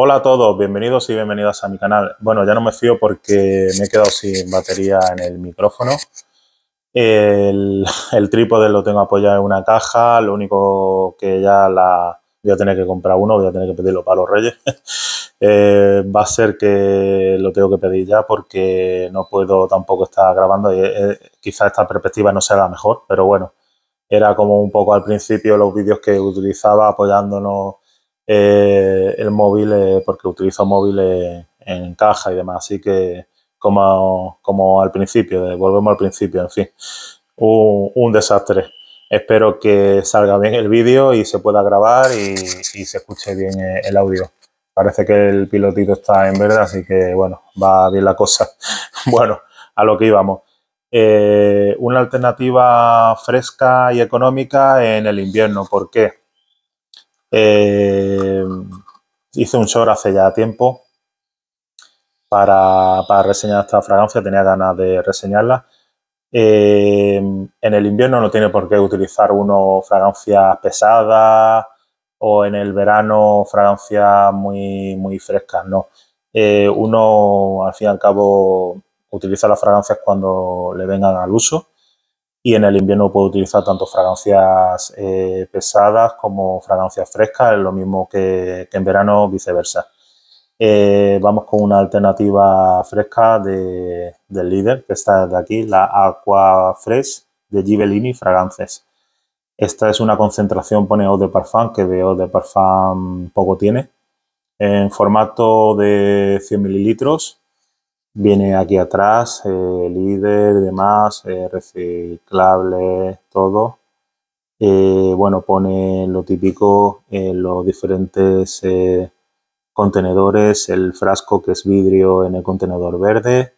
Hola a todos, bienvenidos y bienvenidas a mi canal. Bueno, ya no me fío porque me he quedado sin batería en el micrófono. El, trípode lo tengo apoyado en una caja, lo único que ya la voy a tener que comprar uno, voy a tener que pedirlo para los reyes. Eh, va a ser que lo tengo que pedir ya porque no puedo tampoco estar grabando y eh, eh, quizás esta perspectiva no sea la mejor, pero bueno, era como un poco al principio los vídeos que utilizaba apoyándonos eh, el móvil, eh, porque utilizo móvil eh, en caja y demás. Así que, como, como al principio, volvemos al principio, en fin, un, desastre. Espero que salga bien el vídeo y se pueda grabar y, y, se escuche bien el audio. Parece que el pilotito está en verde, así que bueno, va bien la cosa. bueno, a lo que íbamos. una alternativa fresca y económica en el invierno. ¿Por qué? Eh, hice un short hace ya tiempo para, reseñar esta fragancia, tenía ganas de reseñarla. Eh, en el invierno no tiene por qué utilizar uno fragancias pesadas o en el verano fragancias muy, muy frescas, no. Eh, uno, al fin y al cabo, utiliza las fragancias cuando le vengan al uso y en el invierno puedo utilizar tanto fragancias eh, pesadas como fragancias frescas, Es lo mismo que, en verano viceversa. Eh, vamos con una alternativa fresca del líder, que está de aquí, la Aqua Fresh de Givellini Fragances. Esta es una concentración, pone eau de parfum, que de eau de parfum poco tiene. En formato de 100 mililitros, viene aquí atrás, el eh, líder, demás, eh, reciclable, todo. Eh, bueno, pone lo típico, los diferentes contenedores, el frasco que es vidrio en el contenedor verde,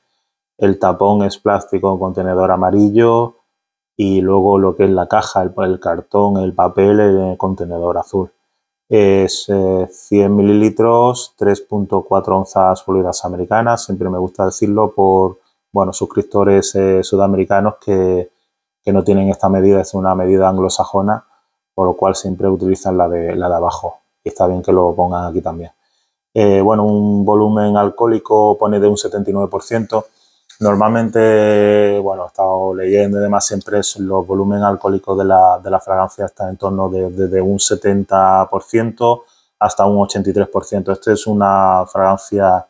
el tapón es plástico en contenedor amarillo y luego lo que es la caja, el, el cartón, el papel en el contenedor azul es 100 eh, mililitros, 3.4 onzas pulidas americanas. Siempre me gusta decirlo por bueno, suscriptores eh, sudamericanos que, no tienen esta medida, es una medida anglosajona, por lo cual siempre utilizan la de, la de abajo. Y está bien que lo pongan aquí también. Eh, bueno, un volumen alcohólico pone de un 79%. Normalmente, bueno, he estado leyendo y demás, siempre los volúmenes alcohólicos de la, de la fragancia están en torno de, de, un 70% hasta un 83%. Esta es una fragancia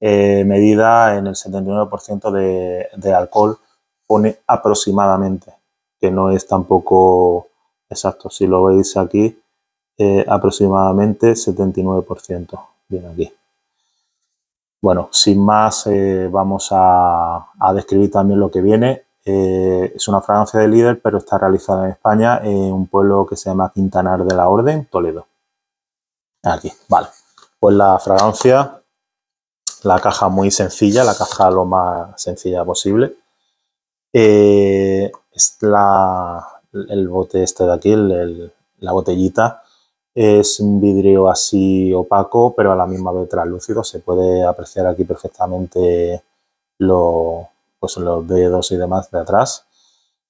eh, medida en el 79% de, de, alcohol, pone aproximadamente, que no es tampoco exacto. Si lo veis aquí, eh, aproximadamente 79%. Bien aquí. Bueno, sin más, eh, vamos a, describir también lo que viene. Eh, es una fragancia de líder, pero está realizada en España, en un pueblo que se llama Quintanar de la Orden, Toledo. Aquí, vale. Pues la fragancia, la caja muy sencilla, la caja lo más sencilla posible. Eh, es el bote este de aquí, la botellita es un vidrio así opaco, pero a la misma vez traslúcido. Se puede apreciar aquí perfectamente lo, pues, los dedos y demás de atrás.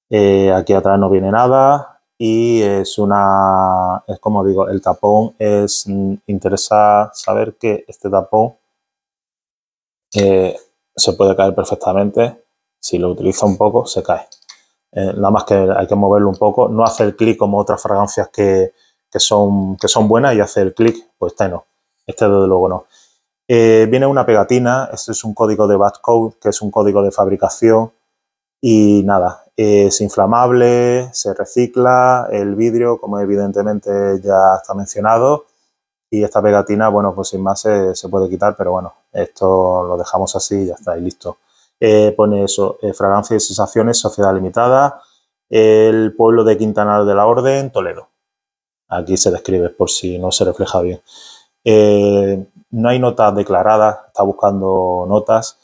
Eh, aquí atrás no viene nada y es una, es como digo, el tapón es, mm, interesa saber que este tapón eh, se puede caer perfectamente. Si lo utiliza un poco, se cae. Eh, nada más que hay que moverlo un poco, no hace el clic como otras fragancias que, que son, que son buenas y el clic, pues este no, este desde luego no. Eh, viene una pegatina, este es un código de code, que es un código de fabricación y nada, es inflamable, se recicla, el vidrio, como evidentemente ya está mencionado, y esta pegatina, bueno, pues sin más se, puede quitar, pero bueno, esto lo dejamos así y ya está, y listo. Eh, pone eso, eh, fragancia y sensaciones, sociedad limitada, el pueblo de Quintanar de la Orden, Toledo. Aquí se describe por si no se refleja bien. Eh, no hay notas declaradas, está buscando notas.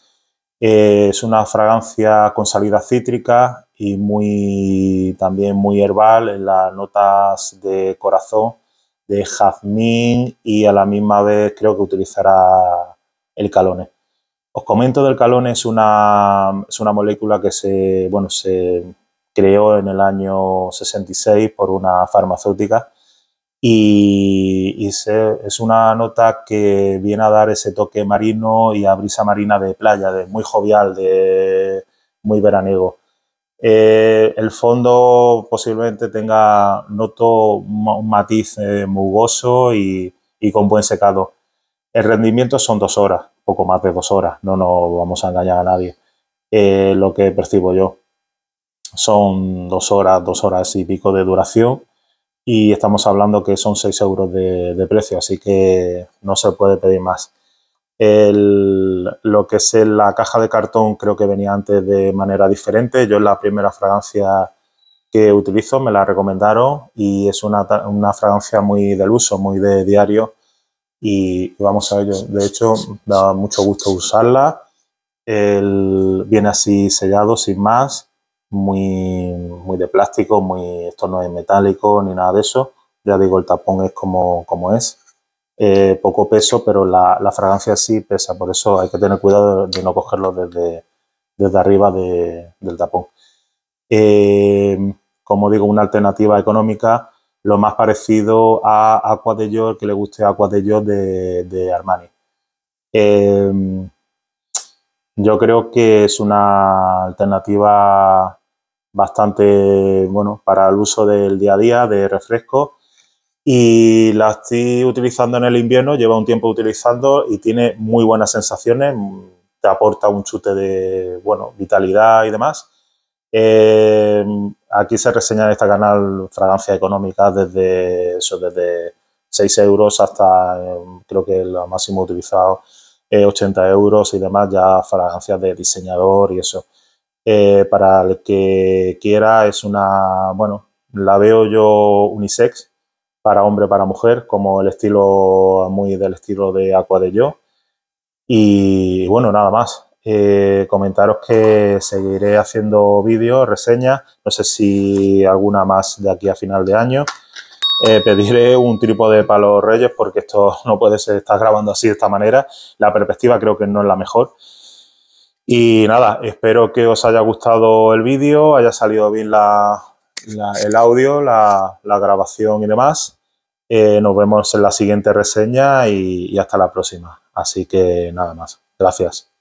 Eh, es una fragancia con salida cítrica y muy también muy herbal en las notas de corazón de jazmín y a la misma vez creo que utilizará el calone. Os comento del calone, es una, es una molécula que se, bueno, se creó en el año 66 por una farmacéutica y, es una nota que viene a dar ese toque marino y a brisa marina de playa, de muy jovial, de muy veraniego. Eh, el fondo posiblemente tenga, noto un matiz eh, mugoso y, con buen secado. El rendimiento son dos horas, poco más de dos horas, no nos vamos a engañar a nadie. Eh, lo que percibo yo son dos horas, dos horas y pico de duración y estamos hablando que son 6 euros de, precio, así que no se puede pedir más. lo que es la caja de cartón creo que venía antes de manera diferente. Yo es la primera fragancia que utilizo, me la recomendaron y es una, fragancia muy del uso, muy de diario y vamos a ello. De hecho, da mucho gusto usarla. viene así sellado, sin más muy, muy de plástico, muy, esto no es metálico ni nada de eso. Ya digo, el tapón es como, como es. Eh, poco peso, pero la, la, fragancia sí pesa, por eso hay que tener cuidado de, no cogerlo desde, desde arriba de, del tapón. Eh, como digo, una alternativa económica, lo más parecido a Aqua de York, que le guste Aqua de York de, Armani. Eh, yo creo que es una alternativa bastante bueno para el uso del día a día de refresco y la estoy utilizando en el invierno, lleva un tiempo utilizando y tiene muy buenas sensaciones, te aporta un chute de bueno, vitalidad y demás. Eh, aquí se reseña en este canal fragancias económicas desde, eso, desde 6 euros hasta eh, creo que lo máximo utilizado 80 eh, euros y demás, ya fragancias de diseñador y eso. Eh, para el que quiera, es una, bueno, la veo yo unisex, para hombre, para mujer, como el estilo, muy del estilo de Aqua de Yo. Y bueno, nada más. Eh, comentaros que seguiré haciendo vídeos, reseñas, no sé si alguna más de aquí a final de año. Eh, pediré un trípode de los reyes porque esto no puede ser, estar grabando así de esta manera. La perspectiva creo que no es la mejor. Y nada, espero que os haya gustado el vídeo, haya salido bien el audio, la, grabación y demás. Eh, nos vemos en la siguiente reseña y hasta la próxima. Así que nada más. Gracias.